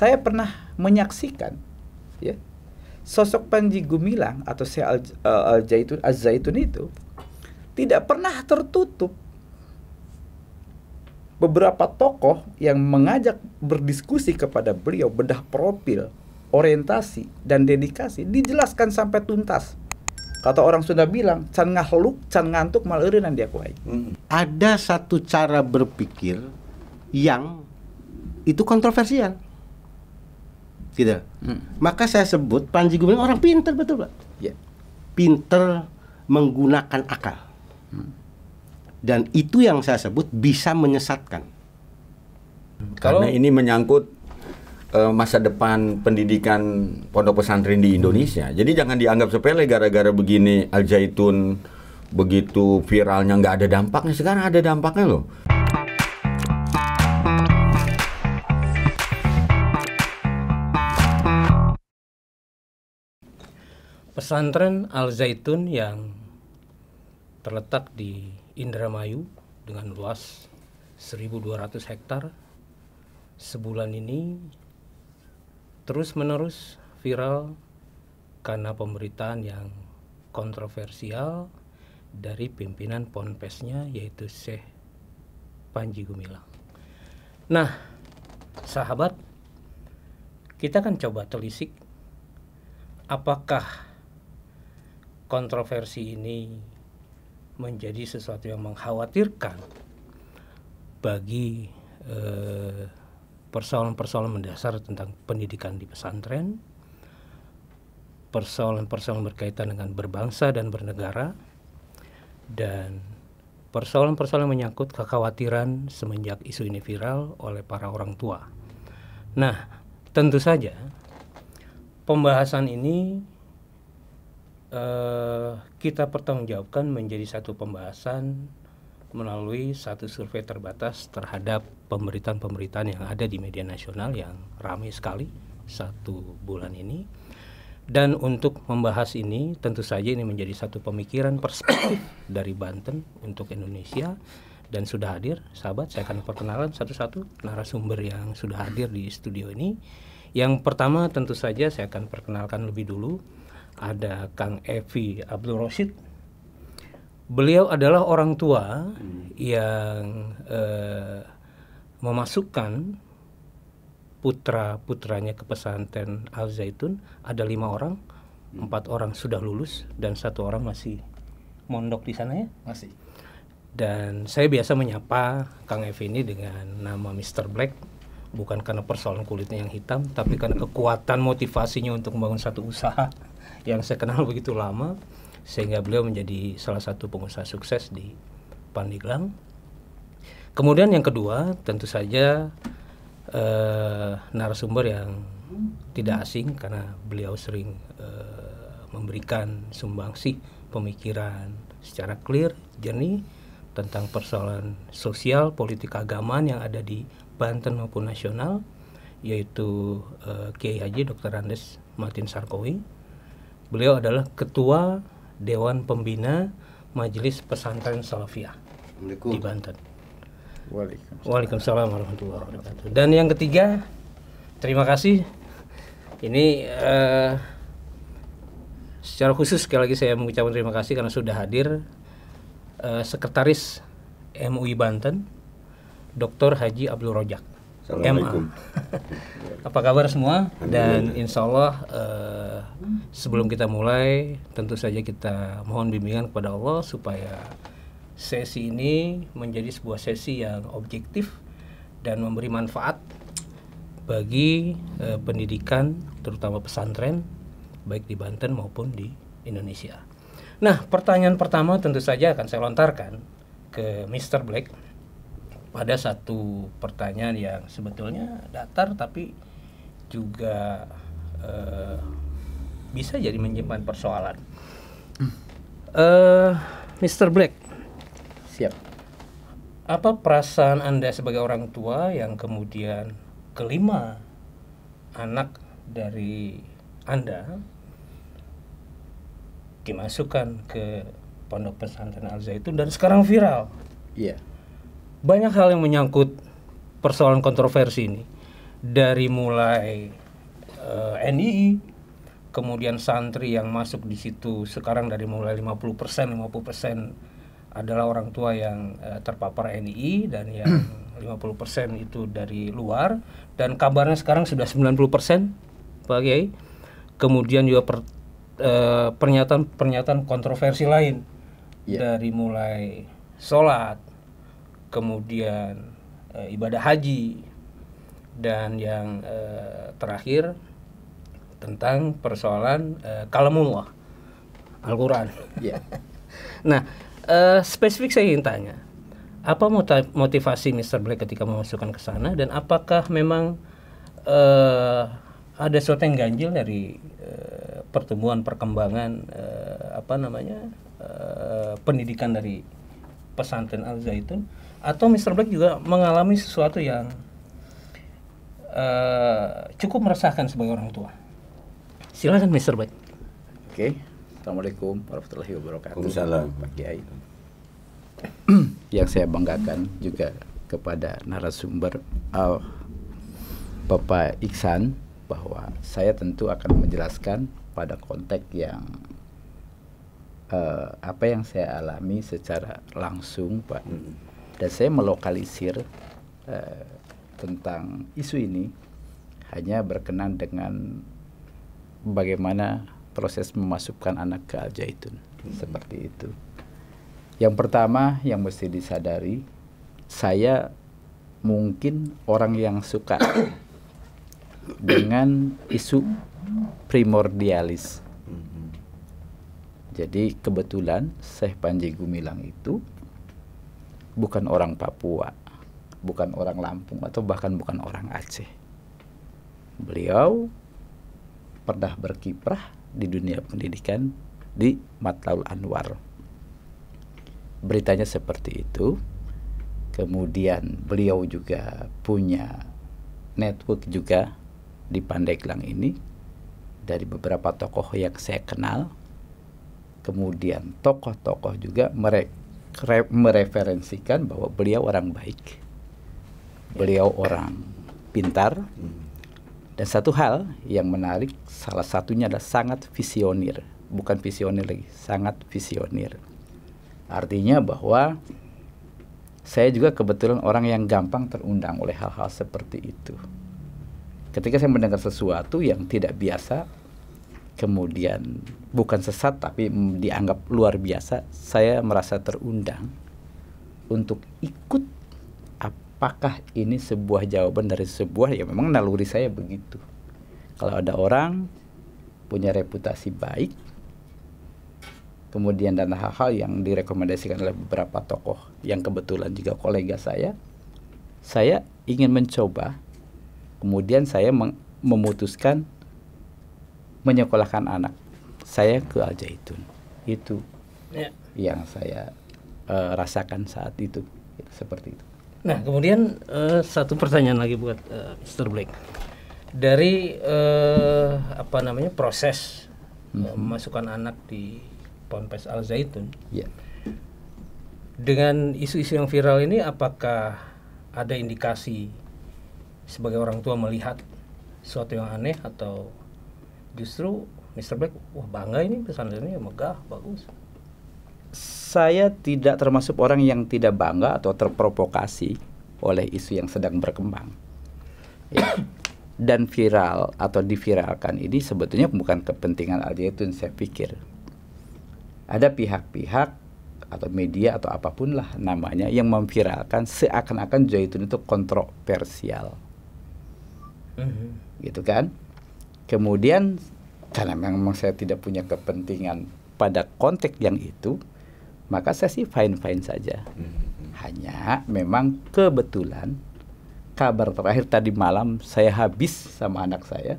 Saya pernah menyaksikan ya sosok Panji Gumilang atau Syekh Al, Zaitun Az Zaitun itu tidak pernah tertutup. Beberapa tokoh yang mengajak berdiskusi kepada beliau bedah profil, orientasi dan dedikasi dijelaskan sampai tuntas. Kata orang sudah bilang, can ngahluk, can ngantuk malerinan dia kuai. Hmm. Ada satu cara berpikir yang itu kontroversial gitu. Hmm. Maka saya sebut Panji Gumilang orang pinter betul pak. Ya. Pinter menggunakan akal. Hmm. Dan itu yang saya sebut bisa menyesatkan. Hmm. Karena ini menyangkut eh, masa depan pendidikan pondok pesantren di Indonesia. Hmm. Jadi jangan dianggap sepele gara-gara begini Al Zaitun begitu viralnya nggak ada dampaknya. Sekarang ada dampaknya loh. pesantren Al Zaitun yang terletak di Indramayu dengan luas 1200 hektar sebulan ini terus-menerus viral karena pemberitaan yang kontroversial dari pimpinan ponpesnya yaitu Syekh Panji Gumilang. Nah, sahabat, kita akan coba telisik apakah kontroversi ini menjadi sesuatu yang mengkhawatirkan bagi eh, persoalan-persoalan eh, mendasar tentang pendidikan di pesantren, persoalan-persoalan berkaitan dengan berbangsa dan bernegara, dan persoalan-persoalan menyangkut kekhawatiran semenjak isu ini viral oleh para orang tua. Nah, tentu saja pembahasan ini uh, kita pertanggungjawabkan menjadi satu pembahasan melalui satu survei terbatas terhadap pemberitaan-pemberitaan yang ada di media nasional yang ramai sekali satu bulan ini. Dan untuk membahas ini, tentu saja ini menjadi satu pemikiran perspektif dari Banten untuk Indonesia. Dan sudah hadir, sahabat, saya akan perkenalkan satu-satu narasumber yang sudah hadir di studio ini. Yang pertama tentu saja saya akan perkenalkan lebih dulu ada Kang Evi Abdul Rosid. Beliau adalah orang tua hmm. yang eh, memasukkan putra putranya ke pesantren Al Zaitun. Ada lima orang, hmm. empat orang sudah lulus dan satu orang masih mondok di sana ya. Masih. Dan saya biasa menyapa Kang Evi ini dengan nama Mr. Black bukan karena persoalan kulitnya yang hitam tapi karena kekuatan motivasinya untuk membangun satu usaha yang saya kenal begitu lama sehingga beliau menjadi salah satu pengusaha sukses di Pandeglang. Kemudian yang kedua tentu saja eh, narasumber yang tidak asing karena beliau sering eh, memberikan sumbangsih pemikiran secara clear, jernih tentang persoalan sosial, politik agama yang ada di Banten maupun nasional yaitu eh, Kiai Haji Dr. Andes Martin Sarkowi Beliau adalah ketua Dewan Pembina Majelis Pesantren Salafiyah di Banten. Waalaikumsalam. Waalaikumsalam warahmatullahi wabarakatuh. Dan yang ketiga, terima kasih. Ini uh, secara khusus sekali lagi saya mengucapkan terima kasih karena sudah hadir uh, Sekretaris MUI Banten, Dr. Haji Abdul Rojak. Assalamualaikum. Apa kabar semua? Dan insya Allah uh, sebelum kita mulai, tentu saja kita mohon bimbingan kepada Allah supaya sesi ini menjadi sebuah sesi yang objektif dan memberi manfaat bagi uh, pendidikan, terutama pesantren, baik di Banten maupun di Indonesia. Nah, pertanyaan pertama tentu saja akan saya lontarkan ke Mr. Black pada satu pertanyaan yang sebetulnya datar tapi juga uh, bisa jadi menyimpan persoalan. Uh, eh, Mr. Black, siap. Apa perasaan anda sebagai orang tua yang kemudian kelima anak dari anda dimasukkan ke pondok pesantren Al Zaitun dan sekarang viral? Iya. Yeah banyak hal yang menyangkut persoalan kontroversi ini dari mulai uh, eh, NII kemudian santri yang masuk di situ sekarang dari mulai 50% 50% adalah orang tua yang uh, terpapar NII dan yang 50% itu dari luar dan kabarnya sekarang sudah 90% Pak Kiai. Kemudian juga per, eh, pernyataan-pernyataan kontroversi lain yeah. dari mulai sholat kemudian e, ibadah haji dan yang e, terakhir tentang persoalan e, kalamullah Al-Qur'an. Yeah. nah, e, spesifik saya ingin tanya, apa motivasi Mr. Black ketika memasukkan ke sana dan apakah memang e, ada sesuatu yang ganjil dari e, pertumbuhan perkembangan e, apa namanya? E, pendidikan dari pesantren Al Zaitun atau Mr. Black juga mengalami sesuatu yang uh, cukup meresahkan sebagai orang tua. Silakan Mr. Black. Oke. Assalamualaikum warahmatullahi wabarakatuh. Waalaikumsalam. Pak Kiai. yang saya banggakan juga kepada narasumber uh, Bapak Iksan bahwa saya tentu akan menjelaskan pada konteks yang uh, apa yang saya alami secara langsung, Pak. Hmm dan saya melokalisir uh, tentang isu ini hanya berkenan dengan bagaimana proses memasukkan anak ke Al Zaitun hmm. seperti itu. Yang pertama yang mesti disadari saya mungkin orang yang suka dengan isu primordialis. Hmm. Jadi kebetulan Syekh Panji Gumilang itu bukan orang Papua, bukan orang Lampung atau bahkan bukan orang Aceh. Beliau pernah berkiprah di dunia pendidikan di Matlaul Anwar. Beritanya seperti itu. Kemudian beliau juga punya network juga di Pandeglang ini dari beberapa tokoh yang saya kenal. Kemudian tokoh-tokoh juga mereka mereferensikan bahwa beliau orang baik, beliau ya. orang pintar, hmm. dan satu hal yang menarik salah satunya adalah sangat visioner, bukan visioner lagi, sangat visioner. Artinya bahwa saya juga kebetulan orang yang gampang terundang oleh hal-hal seperti itu. Ketika saya mendengar sesuatu yang tidak biasa, kemudian bukan sesat tapi dianggap luar biasa, saya merasa terundang untuk ikut apakah ini sebuah jawaban dari sebuah ya memang naluri saya begitu. Kalau ada orang punya reputasi baik kemudian dan hal-hal yang direkomendasikan oleh beberapa tokoh yang kebetulan juga kolega saya, saya ingin mencoba. Kemudian saya memutuskan menyekolahkan anak saya ke Al Zaitun itu ya. yang saya uh, rasakan saat itu seperti itu. Nah kemudian uh, satu pertanyaan lagi buat uh, eh, Mr. Blake dari uh, apa namanya proses mm-hmm. memasukkan anak di ponpes Al Zaitun. ya. Dengan isu-isu yang viral ini apakah ada indikasi sebagai orang tua melihat sesuatu yang aneh atau justru Mr. Black wah bangga ini pesantrennya megah bagus saya tidak termasuk orang yang tidak bangga atau terprovokasi oleh isu yang sedang berkembang ya. dan viral atau diviralkan ini sebetulnya bukan kepentingan Al Zaitun saya pikir ada pihak-pihak atau media atau apapun lah namanya yang memviralkan seakan-akan Zaitun itu kontroversial mhm. gitu kan Kemudian karena memang saya tidak punya kepentingan pada konteks yang itu, maka saya sih fine-fine saja. Hmm. Hanya memang kebetulan kabar terakhir tadi malam saya habis sama anak saya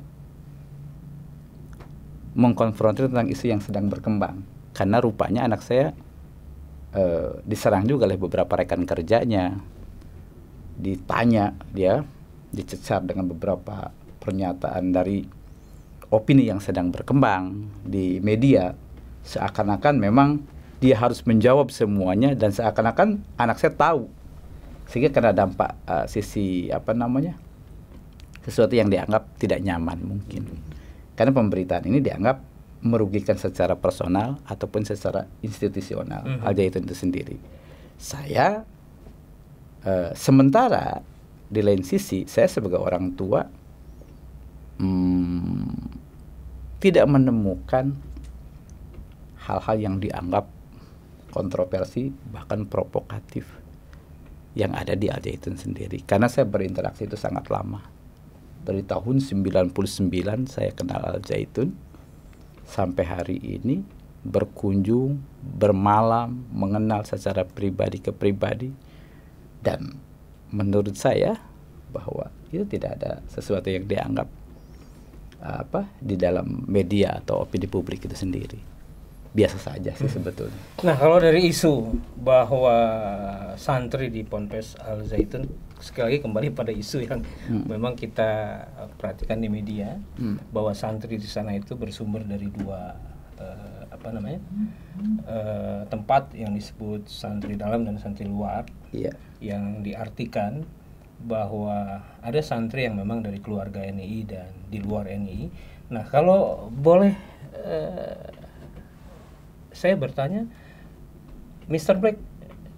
mengkonfrontir tentang isu yang sedang berkembang. Karena rupanya anak saya e, diserang juga oleh beberapa rekan kerjanya. Ditanya dia dicecar dengan beberapa pernyataan dari opini yang sedang berkembang di media seakan-akan memang dia harus menjawab semuanya dan seakan-akan anak saya tahu sehingga karena dampak uh, sisi apa namanya sesuatu yang dianggap tidak nyaman mungkin karena pemberitaan ini dianggap merugikan secara personal ataupun secara institusional mm -hmm. al itu sendiri saya uh, sementara di lain sisi saya sebagai orang tua hmm, tidak menemukan hal-hal yang dianggap kontroversi bahkan provokatif yang ada di Al Zaitun sendiri karena saya berinteraksi itu sangat lama dari tahun 99 saya kenal Al Zaitun sampai hari ini berkunjung bermalam mengenal secara pribadi ke pribadi dan menurut saya bahwa itu tidak ada sesuatu yang dianggap apa di dalam media atau opini publik itu sendiri biasa saja sih hmm. sebetulnya. Nah kalau dari isu bahwa santri di ponpes al zaitun sekali lagi kembali pada isu yang hmm. memang kita eh, perhatikan di media hmm. bahwa santri di sana itu bersumber dari dua uh, apa namanya uh, tempat yang disebut santri dalam dan santri luar yeah. yang diartikan bahwa ada santri yang memang dari keluarga NII dan di luar NII. Nah, kalau boleh eh, saya bertanya, Mr. Black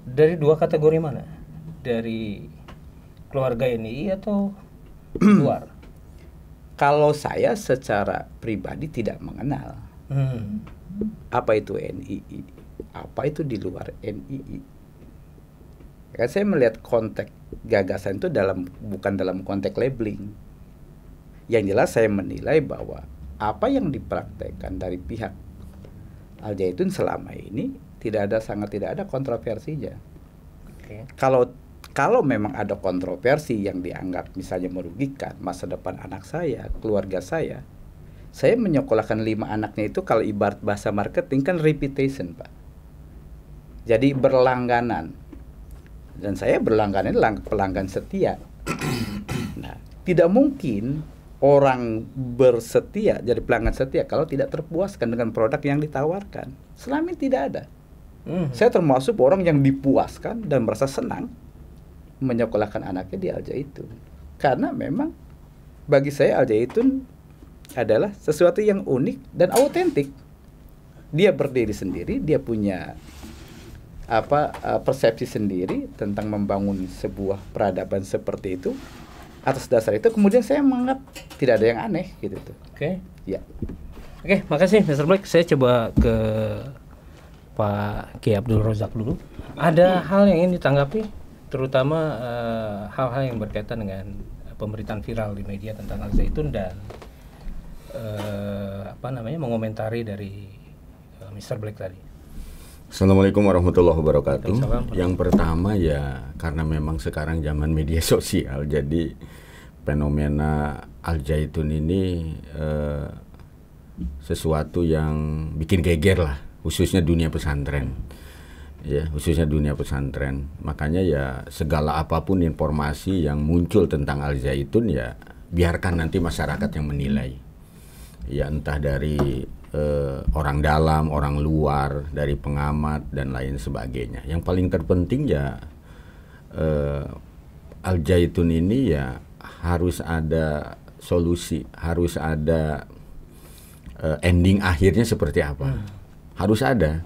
dari dua kategori mana? Dari keluarga NII atau luar? Kalau saya secara pribadi tidak mengenal hmm. apa itu NII, apa itu di luar NII. Kan saya melihat konteks gagasan itu dalam bukan dalam konteks labeling. Yang jelas saya menilai bahwa apa yang dipraktekkan dari pihak Al Zaitun selama ini tidak ada sangat tidak ada kontroversinya. Okay. Kalau kalau memang ada kontroversi yang dianggap misalnya merugikan masa depan anak saya, keluarga saya, saya menyekolahkan lima anaknya itu kalau ibarat bahasa marketing kan reputation pak. Jadi berlangganan dan saya berlangganan pelanggan setia. Nah, tidak mungkin orang bersetia jadi pelanggan setia kalau tidak terpuaskan dengan produk yang ditawarkan. Selama ini tidak ada. hmm Saya termasuk orang yang dipuaskan dan merasa senang menyekolahkan anaknya di Al itu Karena memang bagi saya Al itu adalah sesuatu yang unik dan autentik. Dia berdiri sendiri, dia punya apa uh, persepsi sendiri tentang membangun sebuah peradaban seperti itu atas dasar itu kemudian saya menganggap tidak ada yang aneh gitu tuh. Oke. Okay. Ya. Oke, okay, makasih Mr. Black. Saya coba ke Pak Ki Abdul Rozak dulu. Ada hmm. hal yang ingin ditanggapi terutama eh, hal-hal uh, yang berkaitan dengan pemberitaan viral di media tentang Al Zaitun dan uh, apa namanya mengomentari dari uh, Mr. Black tadi. Assalamualaikum warahmatullahi wabarakatuh. Yang pertama ya karena memang sekarang zaman media sosial jadi fenomena al zaitun ini eh, sesuatu yang bikin geger lah khususnya dunia pesantren. Ya, khususnya dunia pesantren. Makanya ya segala apapun informasi yang muncul tentang al zaitun ya biarkan nanti masyarakat yang menilai ya entah dari eh, orang dalam, orang luar, dari pengamat dan lain sebagainya. Yang paling terpenting ya eh, Al Jaitun ini ya harus ada solusi, harus ada eh, ending akhirnya seperti apa. Hmm. Harus ada.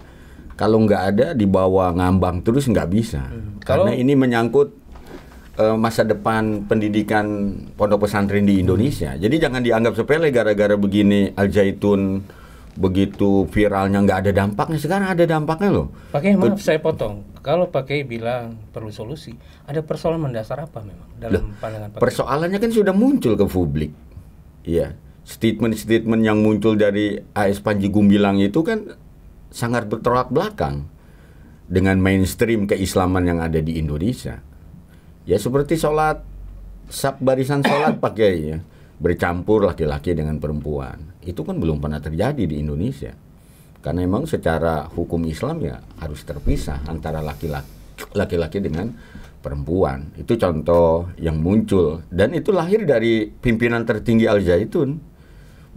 Kalau nggak ada dibawa ngambang terus nggak bisa. Hmm. Karena Kalau... ini menyangkut Eh, masa depan pendidikan pondok pesantren di Indonesia. Hmm. Jadi jangan dianggap sepele gara-gara begini Al Zaitun begitu viralnya nggak ada dampaknya sekarang ada dampaknya loh. Pakai maaf Be saya potong. Kalau pakai bilang perlu solusi, ada persoalan mendasar apa memang dalam loh, pandangan Pak Persoalannya kan sudah muncul ke publik. Iya. Statement-statement yang muncul dari AS Panji Gumilang itu kan sangat bertolak belakang dengan mainstream keislaman yang ada di Indonesia Ya seperti sholat sab barisan sholat pakai ya bercampur laki-laki dengan perempuan. Itu kan belum pernah terjadi di Indonesia. Karena memang secara hukum Islam ya harus terpisah antara laki-laki laki-laki dengan perempuan. Itu contoh yang muncul dan itu lahir dari pimpinan tertinggi Al Zaitun.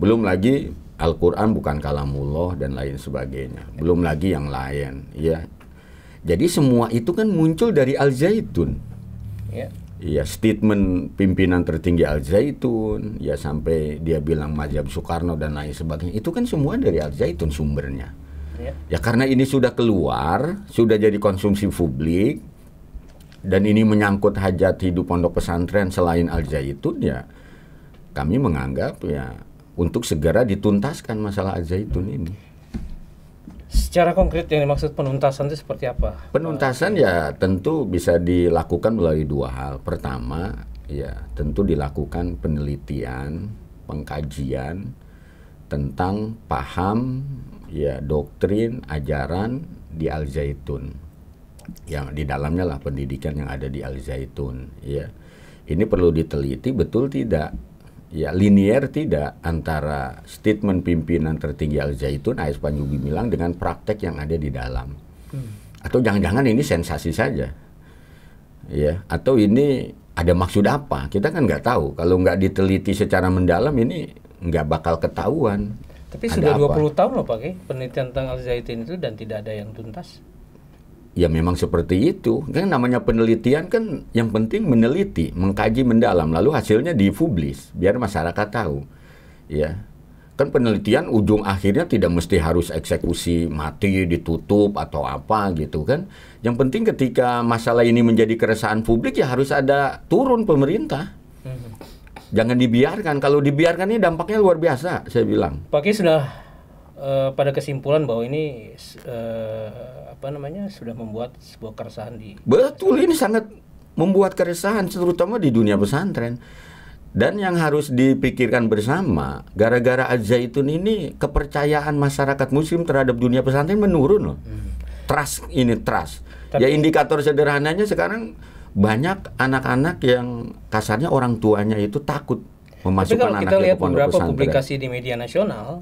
Belum lagi Al-Qur'an bukan kalamullah dan lain sebagainya. Belum lagi yang lain, ya. Jadi semua itu kan muncul dari Al Zaitun yeah. Ya iya, statement pimpinan tertinggi Al Zaitun, ya sampai dia bilang Majab Soekarno dan lain sebagainya, itu kan semua dari Al Zaitun sumbernya. Ya. ya karena ini sudah keluar, sudah jadi konsumsi publik, dan ini menyangkut hajat hidup pondok pesantren selain Al Zaitun ya, kami menganggap ya untuk segera dituntaskan masalah Al Zaitun ini. Secara konkret yang dimaksud penuntasan itu seperti apa? Penuntasan ya tentu bisa dilakukan melalui dua hal. Pertama, ya tentu dilakukan penelitian, pengkajian tentang paham ya doktrin, ajaran di Al Zaitun. Yang di dalamnya lah pendidikan yang ada di Al Zaitun, ya. Ini perlu diteliti betul tidak ya linier tidak antara statement pimpinan tertinggi Al Zaitun Ais Panjubi bilang dengan praktek yang ada di dalam. Hmm. Atau jangan-jangan ini sensasi saja. Ya, atau ini ada maksud apa? Kita kan nggak tahu. Kalau nggak diteliti secara mendalam ini nggak bakal ketahuan. Tapi ada sudah 20 puluh tahun loh Pak, penelitian tentang Al Zaitun itu dan tidak ada yang tuntas ya memang seperti itu. Kan namanya penelitian kan yang penting meneliti, mengkaji mendalam lalu hasilnya difublis biar masyarakat tahu. Ya. Kan penelitian ujung akhirnya tidak mesti harus eksekusi mati, ditutup atau apa gitu kan. Yang penting ketika masalah ini menjadi keresahan publik ya harus ada turun pemerintah. Mhm. Jangan dibiarkan. Kalau dibiarkan ini dampaknya luar biasa, saya bilang. Pak sudah Eh, pada kesimpulan bahwa ini uh, apa namanya sudah membuat sebuah keresahan di betul ini sangat membuat keresahan terutama di dunia pesantren dan yang harus dipikirkan bersama gara-gara itu ini kepercayaan masyarakat muslim terhadap dunia pesantren menurun loh hmm. trust ini trust ya, Tapi, ya indikator sederhananya sekarang banyak anak-anak yang kasarnya orang tuanya itu takut memasukkan Tapi kalau kita lihat beberapa publikasi di media nasional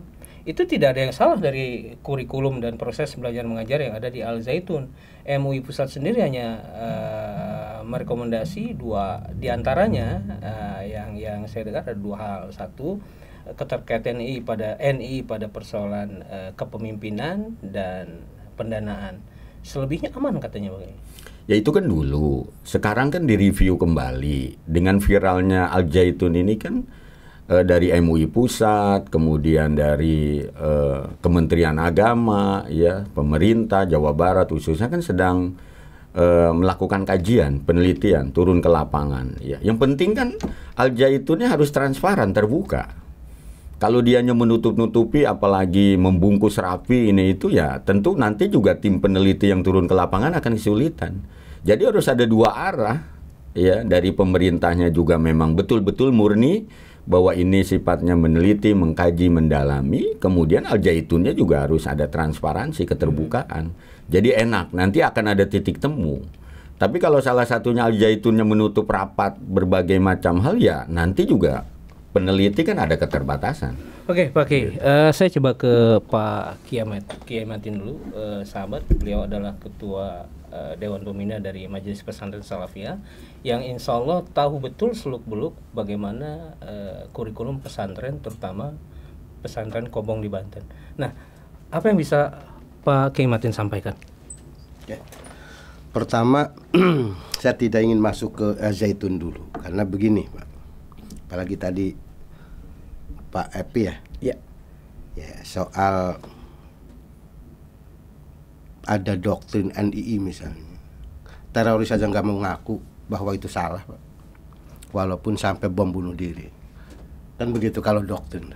itu tidak ada yang salah dari kurikulum dan proses belajar mengajar yang ada di Al Zaitun. MUI pusat sendiri hanya uh, merekomendasi dua diantaranya uh, eh, yang yang saya dengar ada dua hal. Satu keterkaitan NI pada NI pada persoalan uh, kepemimpinan dan pendanaan. Selebihnya aman katanya bang. Ya itu kan dulu. Sekarang kan direview kembali dengan viralnya Al Zaitun ini kan uh, dari MUI pusat, kemudian dari uh, Kementerian Agama, ya pemerintah Jawa Barat khususnya kan sedang uh, melakukan kajian, penelitian, turun ke lapangan. Ya, yang penting kan Al harus transparan, terbuka. Kalau dianya menutup-nutupi, apalagi membungkus rapi ini itu ya tentu nanti juga tim peneliti yang turun ke lapangan akan kesulitan. Jadi harus ada dua arah ya dari pemerintahnya juga memang betul-betul murni bahwa ini sifatnya meneliti, mengkaji, mendalami. Kemudian al zaitunnya juga harus ada transparansi, keterbukaan. Jadi enak, nanti akan ada titik temu. Tapi kalau salah satunya al zaitunnya menutup rapat berbagai macam hal ya nanti juga peneliti kan ada keterbatasan. Oke, okay, Pak Ki. Uh, saya coba ke Pak Kiamat, Kiamatin dulu. Uh, sahabat, beliau adalah ketua uh, Dewan Pembina dari Majelis Pesantren Salafia yang insya Allah tahu betul seluk-beluk bagaimana uh, kurikulum pesantren, terutama pesantren Kobong di Banten. Nah, apa yang bisa Pak Kiamatin sampaikan? Ya. Pertama, saya tidak ingin masuk ke Zaitun dulu karena begini, Pak. Apalagi tadi Pak Epi ya. Ya. Ya soal ada doktrin NII misalnya. Teroris saja nggak mau ngaku bahwa itu salah, Pak. Walaupun sampai bom bunuh diri. Kan begitu kalau doktrin.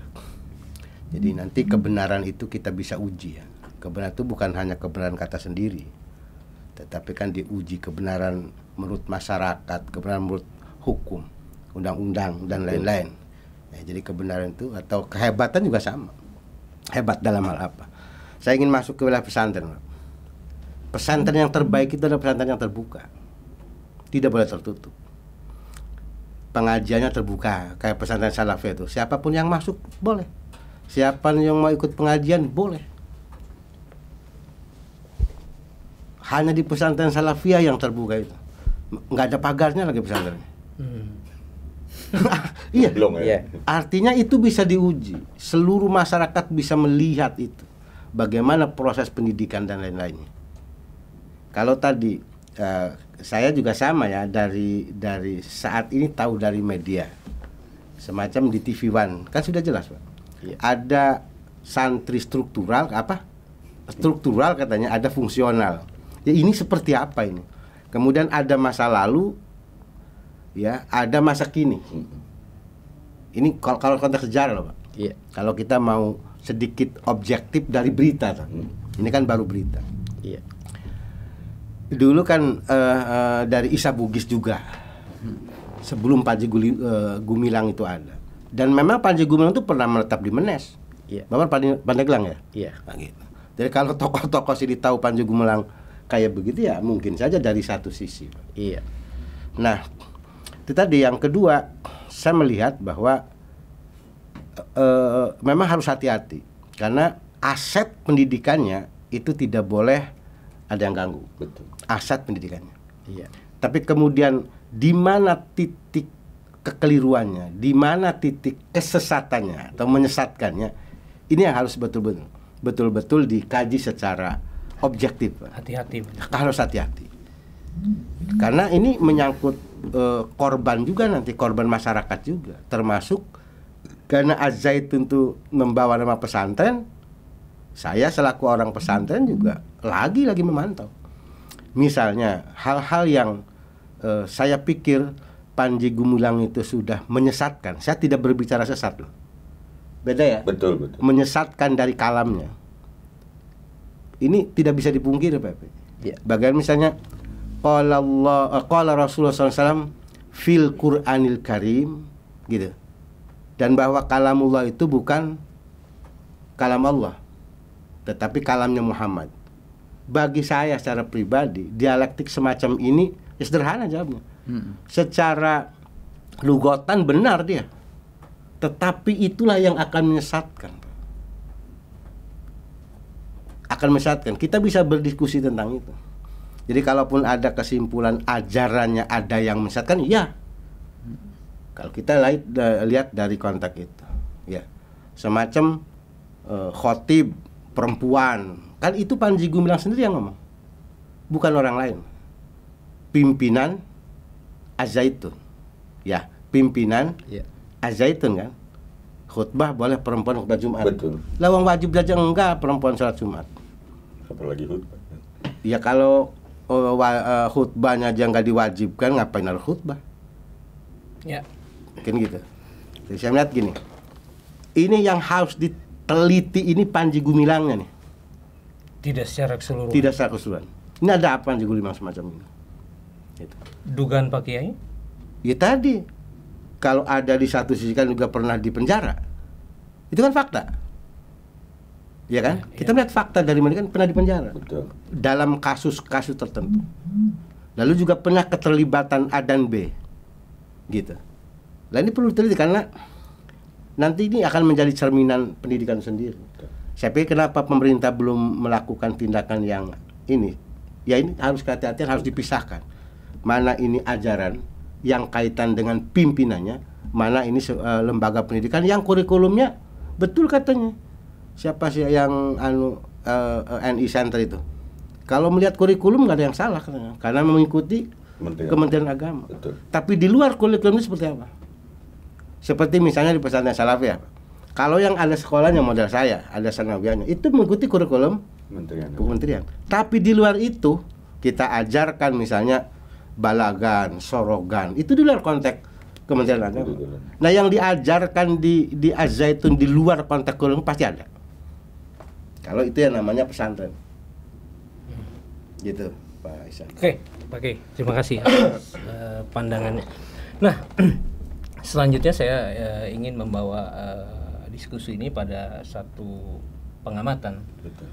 Jadi nanti kebenaran itu kita bisa uji ya. Kebenaran itu bukan hanya kebenaran kata sendiri, tetapi kan diuji kebenaran menurut masyarakat, kebenaran menurut hukum, undang-undang dan lain-lain. Ya, jadi kebenaran itu atau kehebatan juga sama. Hebat dalam hal apa? Saya ingin masuk ke wilayah pesantren. Pesantren yang terbaik itu adalah pesantren yang terbuka. Tidak boleh tertutup. Pengajiannya terbuka kayak pesantren Salafi itu. Siapapun yang masuk boleh. Siapa yang mau ikut pengajian boleh. Hanya di pesantren Salafiyah yang terbuka itu. Nggak ada pagarnya lagi pesantrennya. Hmm iya. Belum ya. Iya. Artinya itu bisa diuji. Seluruh masyarakat bisa melihat itu. Bagaimana proses pendidikan dan lain-lainnya. Kalau tadi uh, saya juga sama ya dari dari saat ini tahu dari media. Semacam di TV One kan sudah jelas, Pak. Iya. Ada santri struktural apa? Struktural katanya ada fungsional. Ya ini seperti apa ini? Kemudian ada masa lalu, ya ada masa kini ini kalau kalau konteks sejarah loh pak iya. kalau kita mau sedikit objektif dari berita kan ini kan baru berita iya. dulu kan uh, uh, dari Isa Bugis juga sebelum Panji Guli, uh, Gumilang itu ada dan memang Panji Gumilang itu pernah menetap di Menes iya. bapak Pandi, Pandeglang ya iya. nah, gitu. jadi kalau tokoh-tokoh sih tahu Panji Gumilang kayak begitu ya mungkin saja dari satu sisi iya nah itu tadi yang kedua saya melihat bahwa e, memang harus hati-hati karena aset pendidikannya itu tidak boleh ada yang ganggu. Betul. Aset pendidikannya. Iya. Tapi kemudian di mana titik kekeliruannya, di mana titik kesesatannya atau menyesatkannya, ini yang harus betul-betul betul-betul dikaji secara objektif. Hati-hati. Harus hati-hati. Karena ini menyangkut uh, korban juga nanti korban masyarakat juga termasuk karena az tentu membawa nama pesantren saya selaku orang pesantren juga lagi-lagi memantau misalnya hal-hal yang uh, saya pikir Panji Gumilang itu sudah menyesatkan saya tidak berbicara sesat loh beda ya betul betul menyesatkan dari kalamnya ini tidak bisa dipungkiri Pak ya. bagian misalnya qala Allah eh, qala Rasulullah SAW fil Qur'anil Karim gitu. Dan bahwa kalamullah itu bukan kalam Allah tetapi kalamnya Muhammad. Bagi saya secara pribadi dialektik semacam ini ya sederhana jawabnya. Hmm. Secara lugotan benar dia. Tetapi itulah yang akan menyesatkan. Akan menyesatkan. Kita bisa berdiskusi tentang itu. Jadi kalaupun ada kesimpulan ajarannya ada yang menyesatkan, ya. Kalau kita lihat, dari kontak itu, ya. Semacam uh, khotib perempuan, kan itu Panji Gumilang sendiri yang ngomong. Bukan orang lain. Pimpinan Azaitun. Ya, pimpinan ya. Azaitun kan. Khutbah boleh perempuan khutbah Jumat. Betul. Lawang wajib belajar enggak perempuan sholat Jumat. Apalagi khutbah. Ya kalau uh, uh, khutbahnya aja nggak diwajibkan ngapain harus khutbah ya mungkin gitu jadi saya melihat gini ini yang harus diteliti ini Panji Gumilangnya nih tidak secara keseluruhan tidak secara keseluruhan ini ada apa Panji Gumilang semacam ini gitu. dugaan Pak Kiai ya tadi kalau ada di satu sisi kan juga pernah dipenjara itu kan fakta ya kan? Ya, kita melihat fakta dari mana kan pernah dipenjara. penjara. Dalam kasus-kasus tertentu. Lalu juga pernah keterlibatan A dan B. Gitu. Nah ini perlu diteliti karena nanti ini akan menjadi cerminan pendidikan sendiri. Betul. Saya pikir kenapa pemerintah belum melakukan tindakan yang ini? Ya ini harus hati-hati, harus dipisahkan. Mana ini ajaran yang kaitan dengan pimpinannya, mana ini eh, lembaga pendidikan yang kurikulumnya betul katanya siapa sih yang anu uh, eh, eh, NI Center itu kalau melihat kurikulum nggak ada yang salah katanya karena mengikuti Kementerian, Kementerian Agama Betul. tapi di luar kurikulum itu seperti apa seperti misalnya di pesantren Salafi ya kalau yang ada sekolahnya model saya ada sanawiyahnya itu mengikuti kurikulum Kementerian Kementerian tapi di luar itu kita ajarkan misalnya balagan sorogan itu di luar konteks Kementerian Agama. Nah yang diajarkan di di Azaitun di luar konteks kurikulum pasti ada kalau itu yang namanya pesantren. Gitu, Pak Isan. Oke, Pak okay. terima kasih atas uh, pandangannya. Nah, selanjutnya saya uh, ingin membawa uh, diskusi ini pada satu pengamatan, Betul.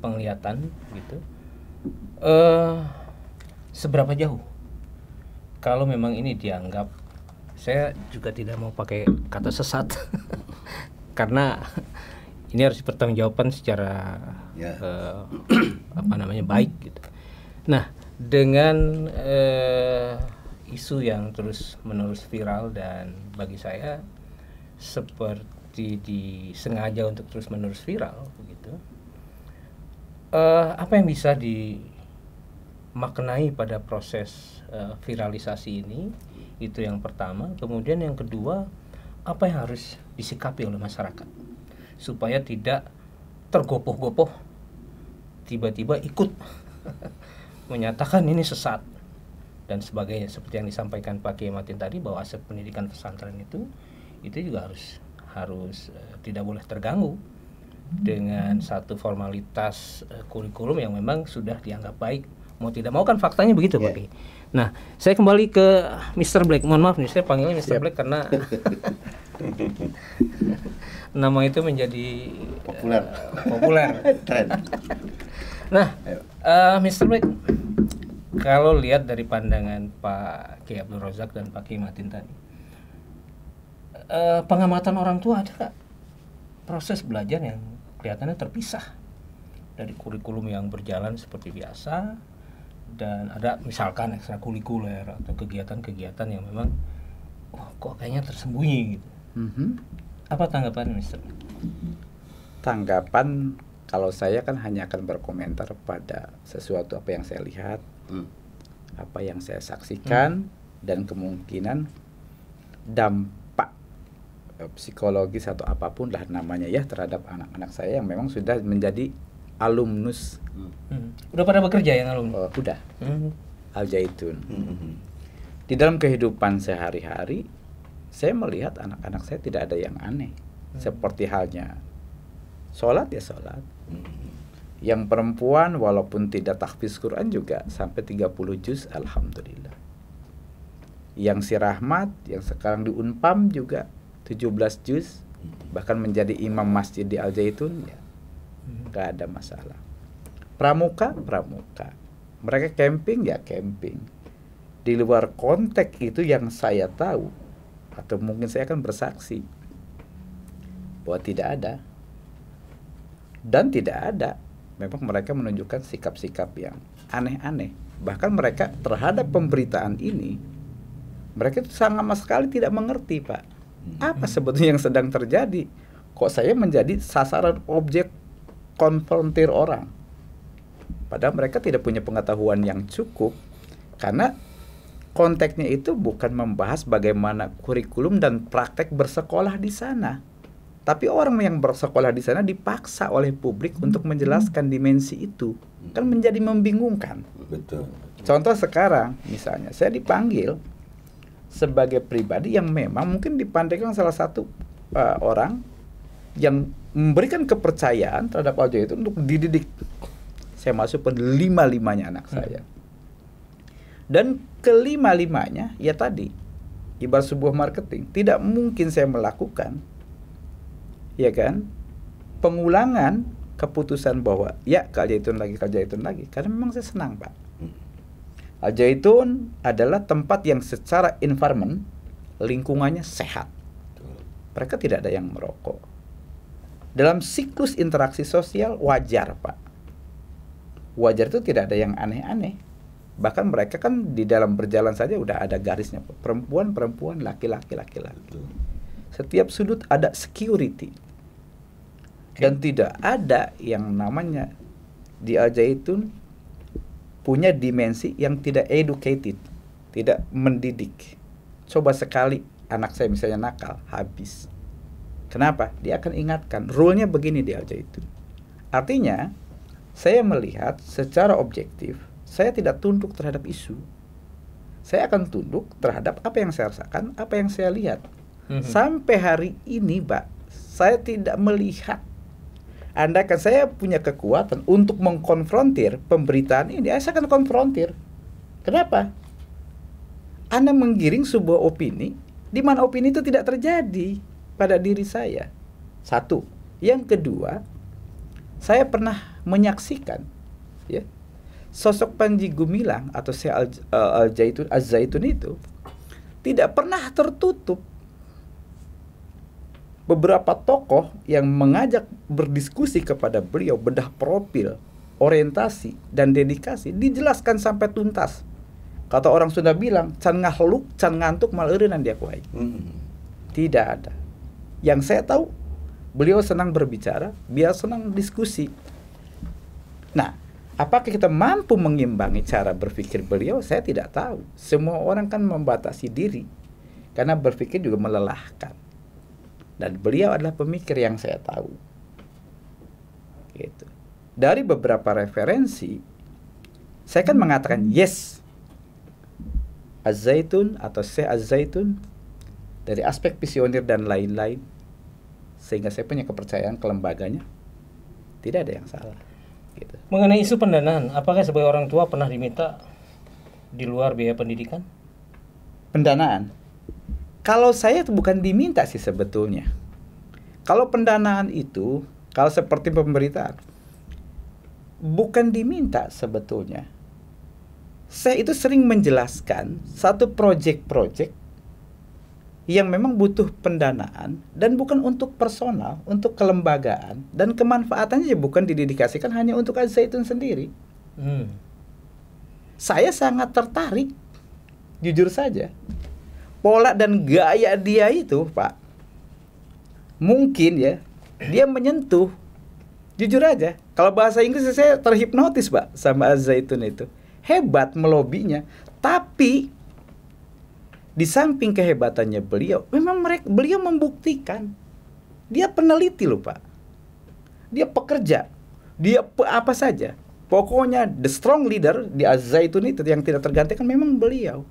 penglihatan, gitu. Uh, seberapa jauh kalau memang ini dianggap saya juga tidak mau pakai kata sesat karena ini harus dipertanggungjawabkan secara yeah. Ya. uh, apa namanya baik gitu. Nah dengan uh, isu yang terus menerus viral dan bagi saya seperti disengaja untuk terus menerus viral begitu. Uh, apa yang bisa dimaknai pada proses uh, viralisasi ini? Itu yang pertama. Kemudian yang kedua apa yang harus disikapi oleh masyarakat? supaya tidak tergopoh-gopoh tiba-tiba ikut menyatakan ini sesat dan sebagainya seperti yang disampaikan Pak Kiai Matin tadi bahwa aset pendidikan pesantren itu itu juga harus harus eh, tidak boleh terganggu dengan satu formalitas eh, kurikulum yang memang sudah dianggap baik mau tidak mau kan faktanya begitu Pak iya. Kiai. Nah, saya kembali ke Mr. Black. Mohon maaf nih, saya panggilnya Mr. Yep. Black karena nama itu menjadi populer uh, populer tren nah uh, Mr. Mike, kalau lihat dari pandangan Pak Ki Abdul Rozak dan Pak Ki Matin tadi uh, pengamatan orang tua ada kak? proses belajar yang kelihatannya terpisah dari kurikulum yang berjalan seperti biasa dan ada misalkan ekstrakurikuler atau kegiatan-kegiatan yang memang oh, kok kayaknya tersembunyi gitu. Mm -hmm. Apa tanggapan Mister? Tanggapan kalau saya kan hanya akan berkomentar pada sesuatu apa yang saya lihat, hmm. apa yang saya saksikan hmm. dan kemungkinan dampak eh, psikologis atau apapun lah namanya ya terhadap anak-anak saya yang memang sudah menjadi alumnus. Hmm. Hmm. Udah pada bekerja yang alumni? Uh, udah. Hmm. Al hmm, hmm, hmm. Di dalam kehidupan sehari-hari saya melihat anak-anak saya tidak ada yang aneh hmm. seperti halnya sholat ya sholat hmm. yang perempuan walaupun tidak tahfiz Quran juga sampai 30 juz alhamdulillah yang si Rahmat yang sekarang di Unpam juga 17 juz hmm. bahkan menjadi imam masjid di Al Zaitun ya hmm. gak ada masalah pramuka pramuka mereka camping ya camping di luar konteks itu yang saya tahu atau mungkin saya akan bersaksi bahwa tidak ada dan tidak ada memang mereka menunjukkan sikap-sikap yang aneh-aneh bahkan mereka terhadap pemberitaan ini mereka itu sama sekali tidak mengerti pak apa hmm. sebetulnya yang sedang terjadi kok saya menjadi sasaran objek konfrontir orang padahal mereka tidak punya pengetahuan yang cukup karena konteksnya itu bukan membahas bagaimana kurikulum dan praktek bersekolah di sana. Tapi orang yang bersekolah di sana dipaksa oleh publik untuk menjelaskan dimensi itu. Kan menjadi membingungkan. Betul. Contoh sekarang misalnya saya dipanggil sebagai pribadi yang memang mungkin dipandang salah satu uh, orang yang memberikan kepercayaan terhadap wajah itu untuk dididik. Saya masuk ke lima-limanya anak hmm. saya. Dan kelima-limanya ya tadi ibarat sebuah marketing tidak mungkin saya melakukan ya kan pengulangan keputusan bahwa ya Kak Jaitun lagi Kak Jaitun lagi karena memang saya senang pak hmm. al itu adalah tempat yang secara environment lingkungannya sehat mereka tidak ada yang merokok dalam siklus interaksi sosial wajar pak wajar itu tidak ada yang aneh-aneh bahkan mereka kan di dalam berjalan saja udah ada garisnya perempuan perempuan laki-laki laki-laki setiap sudut ada security eh. dan tidak ada yang namanya di Al itu punya dimensi yang tidak educated tidak mendidik coba sekali anak saya misalnya nakal habis kenapa dia akan ingatkan rule-nya begini di Al Zaitun artinya saya melihat secara objektif saya tidak tunduk terhadap isu. Saya akan tunduk terhadap apa yang saya rasakan, apa yang saya lihat. Mm-hmm. Sampai hari ini, Pak, saya tidak melihat Anda kan saya punya kekuatan untuk mengkonfrontir pemberitaan ini, saya akan konfrontir. Kenapa? Anda menggiring sebuah opini di mana opini itu tidak terjadi pada diri saya. Satu. Yang kedua, saya pernah menyaksikan ya sosok Panji Gumilang atau Syekh Al, uh, Al Zaitun itu tidak pernah tertutup. Beberapa tokoh yang mengajak berdiskusi kepada beliau bedah profil, orientasi dan dedikasi dijelaskan sampai tuntas. Kata orang Sunda bilang, can ngahluk, can ngantuk malerinan dia kuai. Hmm. Tidak ada. Yang saya tahu, beliau senang berbicara, biasa senang diskusi. Nah, Apakah kita mampu mengimbangi cara berpikir beliau? Saya tidak tahu. Semua orang kan membatasi diri karena berpikir juga melelahkan. Dan beliau adalah pemikir yang saya tahu. Gitu. Dari beberapa referensi, saya kan mengatakan yes. az atau Syekh az dari aspek visioner dan lain-lain sehingga saya punya kepercayaan ke lembaganya tidak ada yang salah Gitu. Mengenai isu pendanaan, apakah sebagai orang tua pernah diminta di luar biaya pendidikan? Pendanaan. Kalau saya itu bukan diminta sih sebetulnya. Kalau pendanaan itu, kalau seperti pemberitaan, bukan diminta sebetulnya. Saya itu sering menjelaskan satu proyek-proyek yang memang butuh pendanaan dan bukan untuk personal, untuk kelembagaan dan kemanfaatannya ya bukan didedikasikan hanya untuk Al-Zaitun sendiri. Hmm. Saya sangat tertarik, jujur saja, pola dan gaya dia itu, Pak. Mungkin ya, dia menyentuh. Jujur aja, kalau bahasa Inggris saya terhipnotis, Pak, sama Al-Zaitun itu. Hebat melobinya, tapi di samping kehebatannya beliau, memang mereka beliau membuktikan dia peneliti loh pak, dia pekerja, dia pe apa saja. Pokoknya the strong leader di Az-Zaitun itu yang tidak tergantikan memang beliau.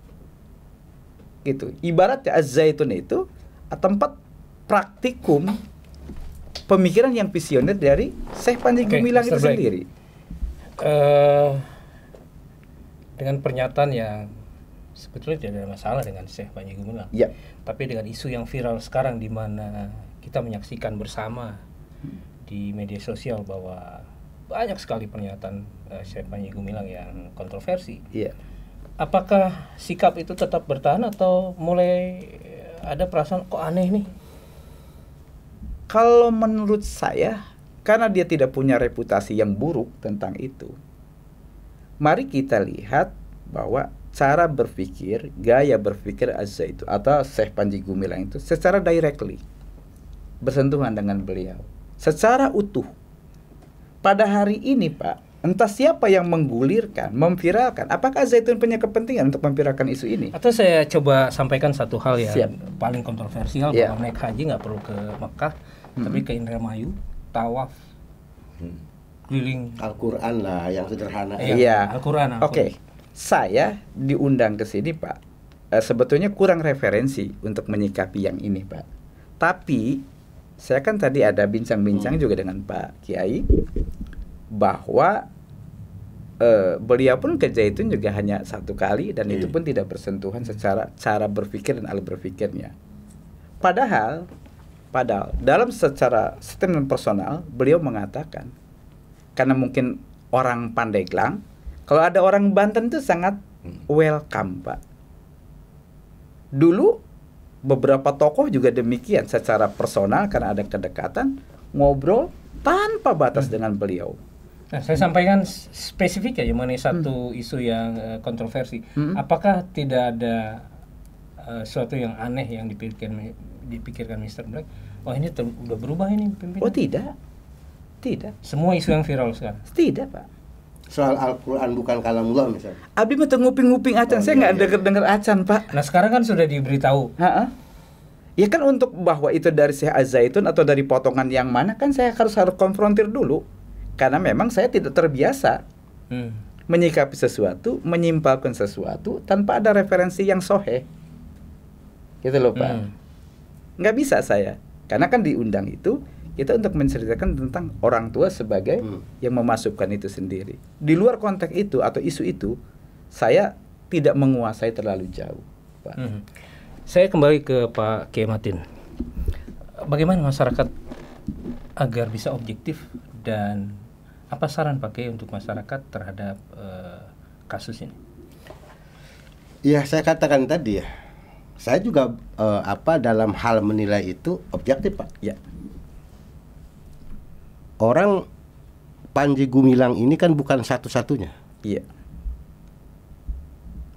Gitu. Ibaratnya Az-Zaitun itu tempat praktikum pemikiran yang visioner dari Syekh Panji Gumilang itu sendiri. Uh, dengan pernyataan yang sebetulnya tidak ada masalah dengan Syekh Panji Gumilang. Ya. Tapi dengan isu yang viral sekarang di mana kita menyaksikan bersama di media sosial bahwa banyak sekali pernyataan uh, eh, Syekh Panji Gumilang yang kontroversi. Ya. Apakah sikap itu tetap bertahan atau mulai eh, ada perasaan kok aneh nih? Kalau menurut saya karena dia tidak punya reputasi yang buruk tentang itu. Mari kita lihat bahwa cara berpikir, gaya berpikir Azza itu atau Syekh Panji Gumilang itu secara directly bersentuhan dengan beliau secara utuh. Pada hari ini, Pak, entah siapa yang menggulirkan, memviralkan. Apakah Zaitun punya kepentingan untuk memviralkan isu ini? Atau saya coba sampaikan satu hal yang Siap. paling kontroversial yeah. Ya. kalau naik haji nggak perlu ke Mekah, hmm. tapi ke Indramayu, tawaf. Hmm. Keliling Al-Qur'an lah yang sederhana. Iya, iya. Al-Qur'an. Oke saya diundang ke sini Pak eh, sebetulnya kurang referensi untuk menyikapi yang ini Pak tapi saya kan tadi ada bincang-bincang hmm. juga dengan Pak Kiai bahwa eh, beliau pun ke Zaitun juga hanya satu kali dan hmm. itu pun tidak bersentuhan secara cara berpikir dan alur berpikirnya padahal padahal dalam secara statement personal beliau mengatakan karena mungkin orang Pandeglang kalau ada orang Banten itu sangat hmm. welcome, Pak. Dulu beberapa tokoh juga demikian secara personal karena ada kedekatan ngobrol tanpa batas hmm. dengan beliau. Nah, saya sampaikan spesifik ya mengenai hmm. satu hmm. isu yang eh, kontroversi. Hmm. Apakah tidak ada uh, eh, suatu yang aneh yang dipikirkan dipikirkan Mr. Black? Oh, ini udah berubah ini pimpinan. Oh, tidak. Tidak. Semua isu yang viral sekarang. Tidak, Pak soal Al-Quran bukan kalamullah misalnya? Abi mah nguping-nguping acan, oh, saya iya, nggak iya, iya. denger-denger acan pak. Nah sekarang kan sudah diberitahu. Ha -ha. Ya kan untuk bahwa itu dari Syekh Az-Zaitun atau dari potongan yang mana kan saya harus harus konfrontir dulu. Karena memang saya tidak terbiasa hmm. menyikapi sesuatu, menyimpalkan sesuatu tanpa ada referensi yang sohe. Gitu loh Pak. Hmm. Nggak bisa saya. Karena kan diundang itu kita untuk menceritakan tentang orang tua sebagai hmm. yang memasukkan itu sendiri. Di luar konteks itu atau isu itu, saya tidak menguasai terlalu jauh, Pak. Hmm. Saya kembali ke Pak Kematin. Bagaimana masyarakat agar bisa objektif dan apa saran Pak Kiai untuk masyarakat terhadap uh, kasus ini? Ya, saya katakan tadi ya. Saya juga uh, apa dalam hal menilai itu objektif, Pak. Ya orang Panji Gumilang ini kan bukan satu-satunya. Iya.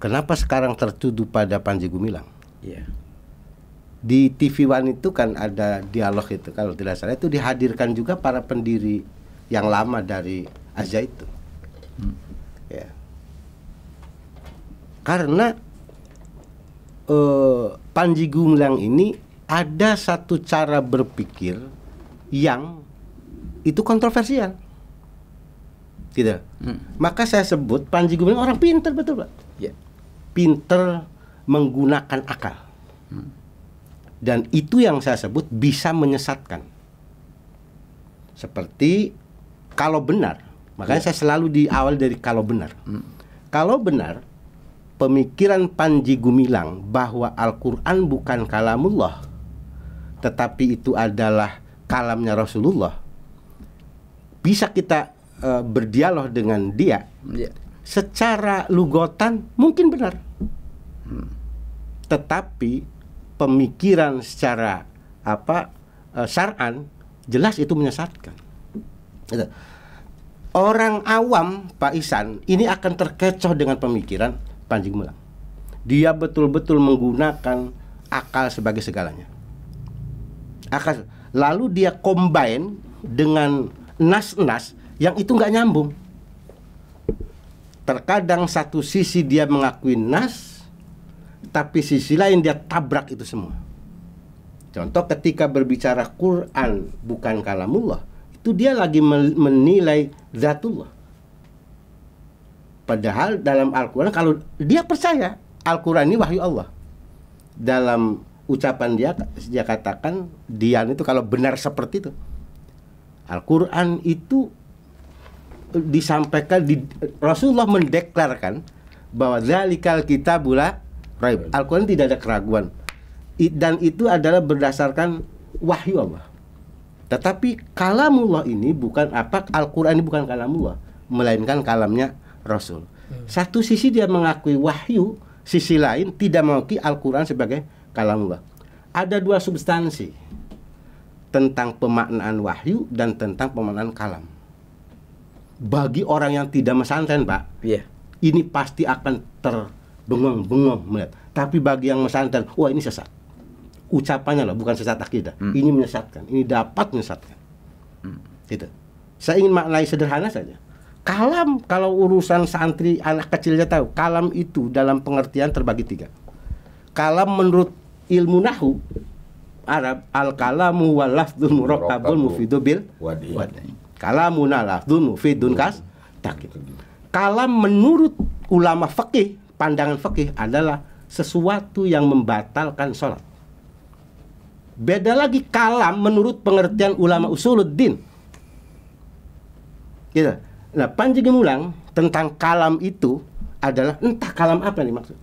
Kenapa sekarang tertuduh pada Panji Gumilang? Iya. Di TV One itu kan ada dialog itu kalau tidak salah itu dihadirkan juga para pendiri yang lama dari Aja itu. Hmm. Ya. Karena eh, Panji Gumilang ini ada satu cara berpikir yang itu kontroversial gitu hmm. maka saya sebut Panji Gumilang orang pinter betul pak ya. pinter menggunakan akal hmm. dan itu yang saya sebut bisa menyesatkan seperti kalau benar makanya ya. saya selalu di awal dari kalau benar hmm. kalau benar pemikiran Panji Gumilang bahwa Al-Quran bukan kalamullah tetapi itu adalah kalamnya Rasulullah bisa kita uh, berdialog dengan dia yeah. secara lugotan mungkin benar hmm. tetapi pemikiran secara apa uh, saran jelas itu menyesatkan gitu. orang awam Pak Isan ini akan terkecoh dengan pemikiran Panji Gumilang dia betul-betul menggunakan akal sebagai segalanya akal lalu dia combine dengan nas-nas yang itu nggak nyambung. Terkadang satu sisi dia mengakui nas, tapi sisi lain dia tabrak itu semua. Contoh ketika berbicara Quran bukan kalamullah, itu dia lagi menilai zatullah. Padahal dalam Al-Quran kalau dia percaya Al-Quran ini wahyu Allah. Dalam ucapan dia dia katakan dia itu kalau benar seperti itu Al-Quran itu disampaikan di Rasulullah mendeklarkan bahwa zalikal kitabula raib. Al-Qur'an tidak ada keraguan. dan itu adalah berdasarkan wahyu Allah. Tetapi kalamullah ini bukan apa Al-Qur'an ini bukan kalamullah, melainkan kalamnya Rasul. Hmm. Satu sisi dia mengakui wahyu, sisi lain tidak mengakui Al-Qur'an sebagai kalamullah. Ada dua substansi tentang pemaknaan wahyu dan tentang pemaknaan kalam. Bagi orang yang tidak mesantren, Pak, yeah. ini pasti akan terbengong-bengong melihat. Tapi bagi yang mesantren, wah ini sesat. Ucapannya loh, bukan sesat akidah. Hmm. Ini menyesatkan, ini dapat menyesatkan. Hmm. Gitu. Saya ingin maknai sederhana saja. Kalam, kalau urusan santri anak kecilnya tahu, kalam itu dalam pengertian terbagi tiga. Kalam menurut ilmu nahu Arab al kalamu wal lafdhu murakkabun mufidu bil kalamu Kalamu lafdhun mufidun kas takin. Gitu. Kalam menurut ulama fikih, pandangan fikih adalah sesuatu yang membatalkan sholat. Beda lagi kalam menurut pengertian ulama usuluddin. Gitu. Nah, Panji Gemulang tentang kalam itu adalah entah kalam apa nih maksud.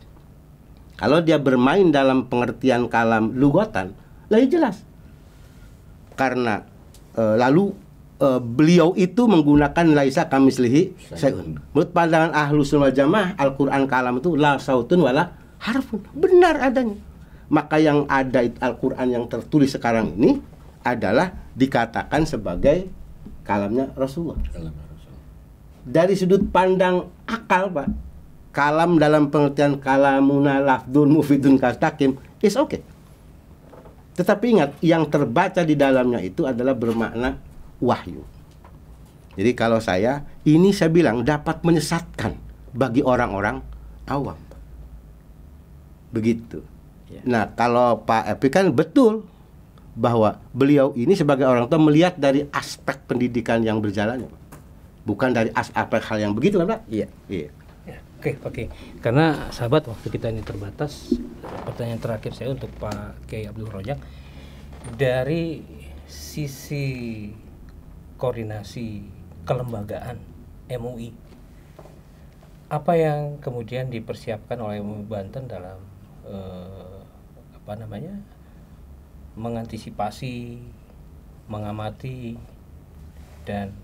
Kalau dia bermain dalam pengertian kalam lugotan, lagi ya jelas. Karena e, lalu e, beliau itu menggunakan laisa kamislihi sayun. Menurut pandangan ahlu sunnah jamaah Al-Qur'an kalam itu la sautun wala harfun. Benar adanya. Maka yang ada Al-Qur'an yang tertulis sekarang ini adalah dikatakan sebagai kalamnya Rasulullah. Kalamnya Rasulullah. Dari sudut pandang akal, Pak, kalam dalam pengertian kalamuna lafdun mufidun kastakim is okay. Tetapi ingat, yang terbaca di dalamnya itu adalah bermakna wahyu. Jadi kalau saya, ini saya bilang dapat menyesatkan bagi orang-orang awam. Begitu. Ya. Nah, kalau Pak Epi kan betul bahwa beliau ini sebagai orang tua melihat dari aspek pendidikan yang berjalannya, Bukan dari aspek hal yang begitu kan, Pak? Iya. Iya. Oke, okay, oke. Okay. Karena sahabat waktu kita ini terbatas, pertanyaan terakhir saya untuk Pak Kiai Abdul Rojak dari sisi koordinasi kelembagaan MUI apa yang kemudian dipersiapkan oleh MUI Banten dalam eh, apa namanya mengantisipasi, mengamati dan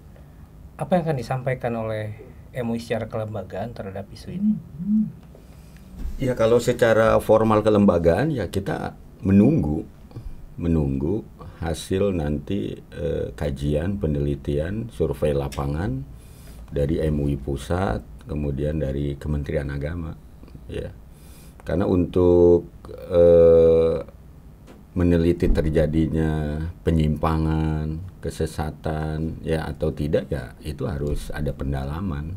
apa yang akan disampaikan oleh MUI secara kelembagaan terhadap isu ini? Hmm. Ya kalau secara formal kelembagaan ya kita menunggu menunggu hasil nanti eh, kajian, penelitian, survei lapangan dari MUI pusat, kemudian dari Kementerian Agama, ya. Karena untuk eh, meneliti terjadinya penyimpangan, kesesatan, ya atau tidak ya itu harus ada pendalaman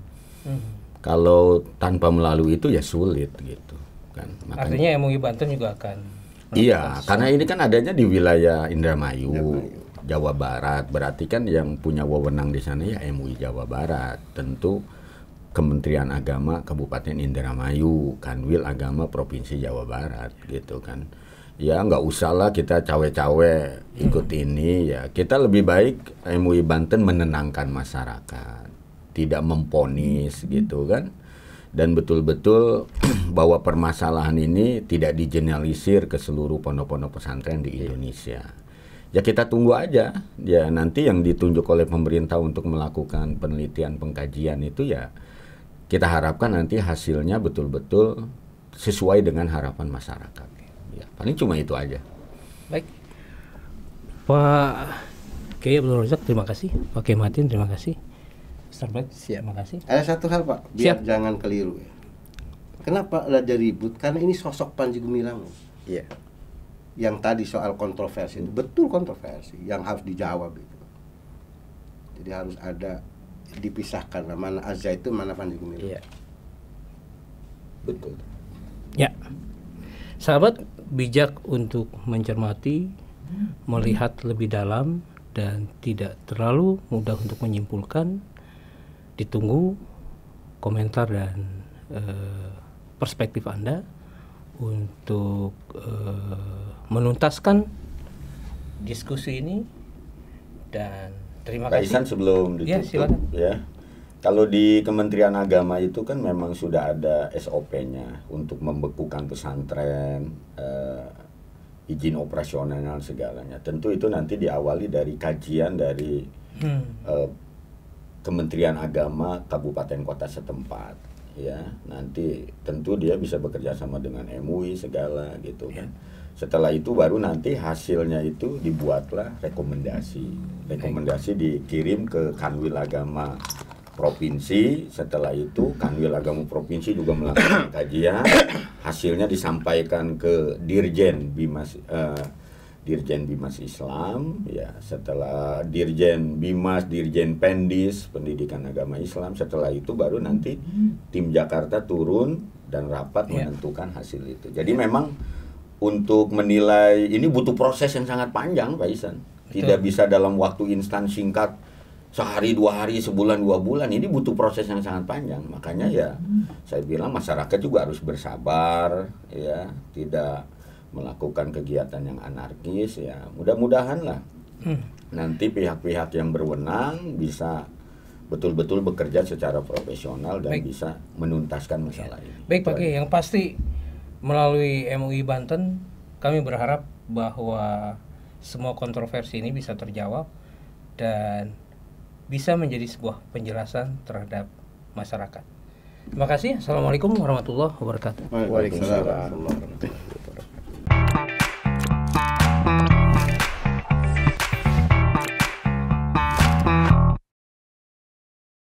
kalau tanpa melalui itu ya sulit gitu kan. Makanya, Artinya MUI Banten juga akan Iya, karena ini kan adanya di wilayah Indramayu, Indramayu, Jawa Barat. Berarti kan yang punya wewenang di sana ya MUI Jawa Barat. Tentu Kementerian Agama Kabupaten Indramayu, Kanwil Agama Provinsi Jawa Barat gitu kan ya nggak usah lah kita cawe-cawe ikut hmm. ini ya kita lebih baik MUI Banten menenangkan masyarakat tidak memponis gitu kan dan betul-betul bahwa permasalahan ini tidak digeneralisir ke seluruh pondok-pondok pesantren di iya. Indonesia. Ya kita tunggu aja. Ya nanti yang ditunjuk oleh pemerintah untuk melakukan penelitian pengkajian itu ya kita harapkan nanti hasilnya betul-betul sesuai dengan harapan masyarakat. Ya, paling cuma itu aja. Baik. Pak Kiai Abdul Razak terima kasih. Pak Kiai Matin terima kasih. Ustaz Siap. terima kasih. Ada satu hal Pak, biar Siap. jangan keliru ya. Kenapa ada ribut? Karena ini sosok Panji Gumilang. Iya. Yeah. Yang tadi soal kontroversi itu betul kontroversi yang harus dijawab itu. Jadi harus ada dipisahkan mana Azza itu mana Panji Gumilang. Iya. Yeah. Betul. Ya. Sahabat bijak untuk mencermati, melihat lebih dalam dan tidak terlalu mudah untuk menyimpulkan ditunggu komentar dan uh, perspektif Anda untuk uh, menuntaskan diskusi ini dan terima Pak kasih. Isan sebelum ya, ditutup ya, ya. Kalau di Kementerian Agama itu kan memang sudah ada SOP-nya untuk membekukan pesantren, uh, izin operasional segalanya. Tentu itu nanti diawali dari kajian dari hmm. uh, Kementerian Agama kabupaten kota setempat ya nanti tentu dia bisa bekerja sama dengan MUI segala gitu kan ya. setelah itu baru nanti hasilnya itu dibuatlah rekomendasi rekomendasi dikirim ke kanwil agama provinsi setelah itu kanwil agama provinsi juga melakukan kajian hasilnya disampaikan ke dirjen bimas uh, Dirjen Bimas Islam, ya setelah Dirjen Bimas, Dirjen Pendis Pendidikan Agama Islam, setelah itu baru nanti hmm. tim Jakarta turun dan rapat yeah. menentukan hasil itu. Jadi yeah. memang untuk menilai ini butuh proses yang sangat panjang, Pak Isan. Tidak Betul. bisa dalam waktu instan singkat sehari dua hari sebulan dua bulan ini butuh proses yang sangat panjang makanya ya hmm. saya bilang masyarakat juga harus bersabar ya tidak melakukan kegiatan yang anarkis ya mudah-mudahan lah hmm. nanti pihak-pihak yang berwenang bisa betul-betul bekerja secara profesional dan Baik. bisa menuntaskan masalah ini. Baik Pak yang pasti melalui MUI Banten kami berharap bahwa semua kontroversi ini bisa terjawab dan bisa menjadi sebuah penjelasan terhadap masyarakat. Terima kasih. Assalamualaikum warahmatullahi wabarakatuh. Waalaikumsalam Waalaikumsalam. you.